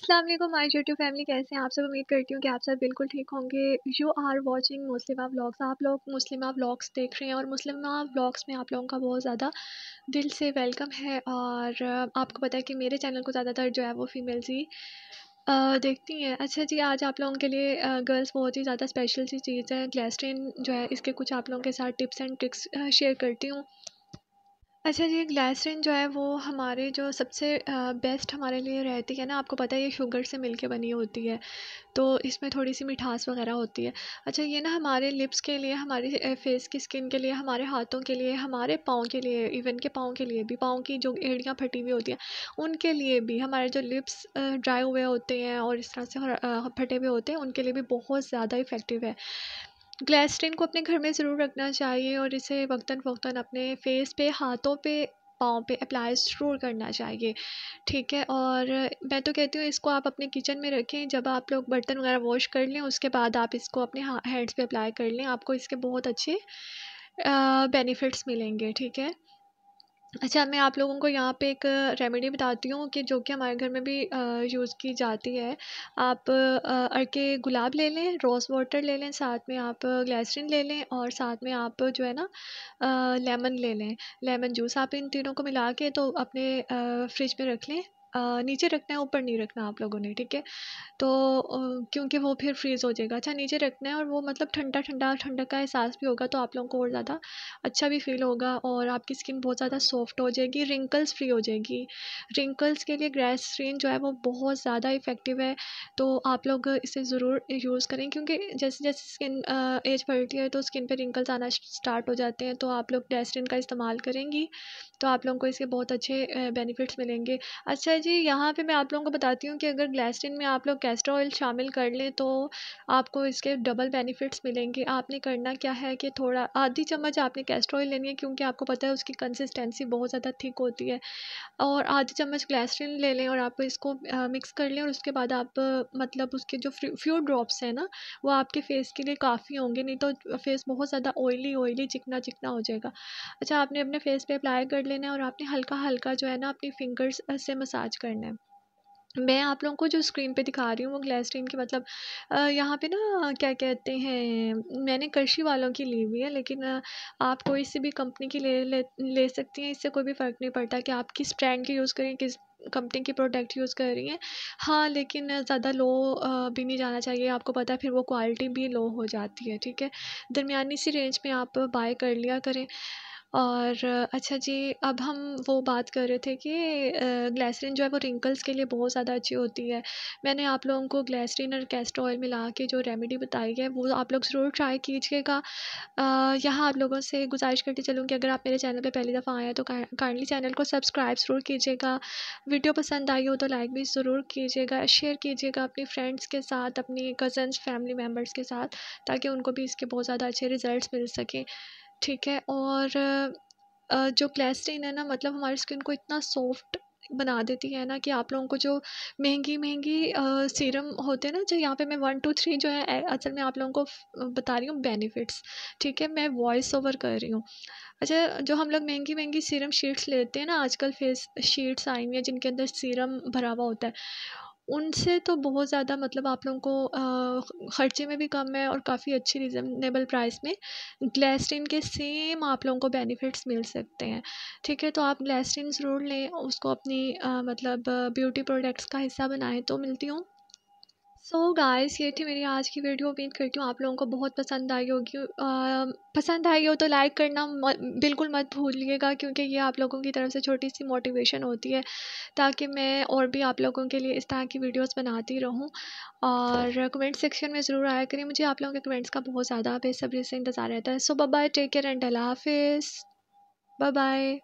अस्सलाम वालेकुम my YouTube family कैसे हैं आप सब उम्मीद करती हूँ कि आप सब बिल्कुल ठीक होंगे you are watching Muslima vlogs आप लोग मुस्लिमा व्लॉग्स देख रहे हैं और मुस्लिमा व्लॉग्स में आप लोगों का बहुत ज़्यादा दिल से वेलकम है और आपको पता है कि मेरे चैनल को ज़्यादातर जो है वो फीमेल्स ही देखती हैं अच्छा जी आज आप लोगों के लिए गर्ल्स बहुत ही ज़्यादा स्पेशल सी चीज़ है ग्लैस्ट्रेन जो है इसके कुछ आप लोगों के साथ टिप्स एंड ट्रिक्स शेयर करती हूँ अच्छा ये ग्लाइसरीन जो है वो हमारे जो सबसे बेस्ट हमारे लिए रहती है ना आपको पता है ये शुगर से मिलके बनी होती है तो इसमें थोड़ी सी मिठास वगैरह होती है अच्छा ये ना हमारे लिप्स के लिए हमारे फेस की स्किन के लिए हमारे हाथों के लिए हमारे पाँव के लिए इवन के पाँव के लिए भी पाँव की जो एड़ियाँ फटी हुई होती हैं उनके लिए भी हमारे जो लिप्स ड्राई हुए होते हैं और इस तरह से फटे हुए होते हैं उनके लिए भी बहुत ज़्यादा इफ़ेक्टिव है ग्लैसटिन को अपने घर में ज़रूर रखना चाहिए और इसे वक्ता फ़क्ता अपने फ़ेस पे हाथों पे पाँव पे अप्लाई ज़रूर करना चाहिए ठीक है और मैं तो कहती हूँ इसको आप अपने किचन में रखें जब आप लोग बर्तन वगैरह वॉश कर लें उसके बाद आप इसको अपने हैंड्स पे अप्लाई कर लें आपको इसके बहुत अच्छे बेनिफिट्स मिलेंगे ठीक है अच्छा मैं आप लोगों को यहाँ पे एक रेमेडी बताती हूँ कि जो कि हमारे घर में भी यूज़ की जाती है आप अड़के गुलाब ले लें रोज़ वाटर ले लें साथ में आप ग्लैसरीन ले लें और साथ में आप जो है ना लेमन ले लें लेमन जूस आप इन तीनों को मिला के तो अपने फ्रिज में रख लें नीचे रखना है ऊपर नहीं रखना आप लोगों ने ठीक है तो क्योंकि वो फिर फ्रीज़ हो जाएगा अच्छा नीचे रखना है और वो मतलब ठंडा ठंडा ठंडक का एहसास भी होगा तो आप लोगों को और ज़्यादा अच्छा भी फील होगा और आपकी स्किन बहुत ज़्यादा सॉफ्ट हो जाएगी रिंकल्स फ्री हो जाएगी रिंकल्स के लिए स्क्रीन जो है वो बहुत ज़्यादा इफ़ेक्टिव है तो आप लोग इसे ज़रूर यूज़ करें क्योंकि जैसे जैसे स्किन एज बढ़ती है तो स्किन पर रिंकल्स आना स्टार्ट हो जाते हैं तो आप लोग स्क्रीन का इस्तेमाल करेंगी तो आप लोगों को इसके बहुत अच्छे बेनिफिट्स मिलेंगे अच्छा जी यहाँ पे मैं आप लोगों को बताती हूँ कि अगर ग्लास्टिन में आप लोग कैस्टर ऑयल शामिल कर लें तो आपको इसके डबल बेनिफिट्स मिलेंगे आपने करना क्या है कि थोड़ा आधी चम्मच आपने कैस्टर ऑयल लेनी है क्योंकि आपको पता है उसकी कंसिस्टेंसी बहुत ज़्यादा थिक होती है और आधी चम्मच ग्लास्टिन ले लें और आप इसको मिक्स कर लें और उसके बाद आप मतलब उसके जो फ्यू ड्रॉप्स हैं ना वो आपके फेस के लिए काफ़ी होंगे नहीं तो फेस बहुत ज़्यादा ऑयली ऑयली चिकना चिकना हो जाएगा अच्छा आपने अपने फेस पर अप्लाई कर लेना है और आपने हल्का हल्का जो है ना अपनी फिंगर्स से मसाज इलाज करना है मैं आप लोगों को जो स्क्रीन पे दिखा रही हूँ वो ग्लैस्ट्रीन की मतलब यहाँ पे ना क्या कहते हैं मैंने कर्शी वालों की ली हुई है लेकिन आप कोई सी भी कंपनी की ले ले, ले सकती हैं इससे कोई भी फ़र्क नहीं पड़ता कि आप किस ब्रांड की यूज़ करें किस कंपनी की प्रोडक्ट यूज़ कर रही हैं हाँ लेकिन ज़्यादा लो भी नहीं जाना चाहिए आपको पता है फिर वो क्वालिटी भी लो हो जाती है ठीक है दरमिया सी रेंज में आप बाय कर लिया करें और अच्छा जी अब हम वो बात कर रहे थे कि ग्लैसरीन जो है वो रिंकल्स के लिए बहुत ज़्यादा अच्छी होती है मैंने आप लोगों को ग्लैसरीन और कैस्टर ऑयल मिला के जो रेमेडी बताई है वो आप लोग ज़रूर ट्राई कीजिएगा यहाँ आप लोगों से गुजारिश करती चलूँगी अगर आप मेरे चैनल पर पहली दफ़ा आए हैं तो काइंडली चैनल को सब्सक्राइब ज़रूर कीजिएगा वीडियो पसंद आई हो तो लाइक भी ज़रूर कीजिएगा शेयर कीजिएगा अपनी फ्रेंड्स के साथ अपनी कज़न्स फैमिली मेम्बर्स के साथ ताकि उनको भी इसके बहुत ज़्यादा अच्छे रिज़ल्ट मिल सकें ठीक है और जो क्लैसरीन है ना मतलब हमारी स्किन को इतना सॉफ्ट बना देती है ना कि आप लोगों को जो महंगी महंगी सीरम होते हैं ना जो यहाँ पे मैं वन टू थ्री जो है असल में आप लोगों को बता रही हूँ बेनिफिट्स ठीक है मैं वॉइस ओवर कर रही हूँ अच्छा जो हम लोग महंगी महंगी सीरम शीट्स लेते हैं ना आजकल फेस शीट्स आई हुई हैं जिनके अंदर सीरम भरा हुआ होता है उनसे तो बहुत ज़्यादा मतलब आप लोगों को ख़र्चे में भी कम है और काफ़ी अच्छी रीज़नेबल प्राइस में ग्लैस्टिन के सेम आप लोगों को बेनिफिट्स मिल सकते हैं ठीक है तो आप ग्लैस्टिन ज़रूर लें उसको अपनी मतलब ब्यूटी प्रोडक्ट्स का हिस्सा बनाएँ तो मिलती हूँ सो so गाइस ये थी मेरी आज की वीडियो उम्मीद करती हूँ आप लोगों को बहुत पसंद आई होगी पसंद आई हो तो लाइक करना बिल्कुल मत भूलिएगा क्योंकि ये आप लोगों की तरफ से छोटी सी मोटिवेशन होती है ताकि मैं और भी आप लोगों के लिए इस तरह की वीडियोस बनाती रहूँ और कमेंट सेक्शन में ज़रूर आया करें मुझे आप लोगों के कमेंट्स का बहुत ज़्यादा बेसब्री से इंतज़ार रहता है so bye take care and अला हाफ़ बाय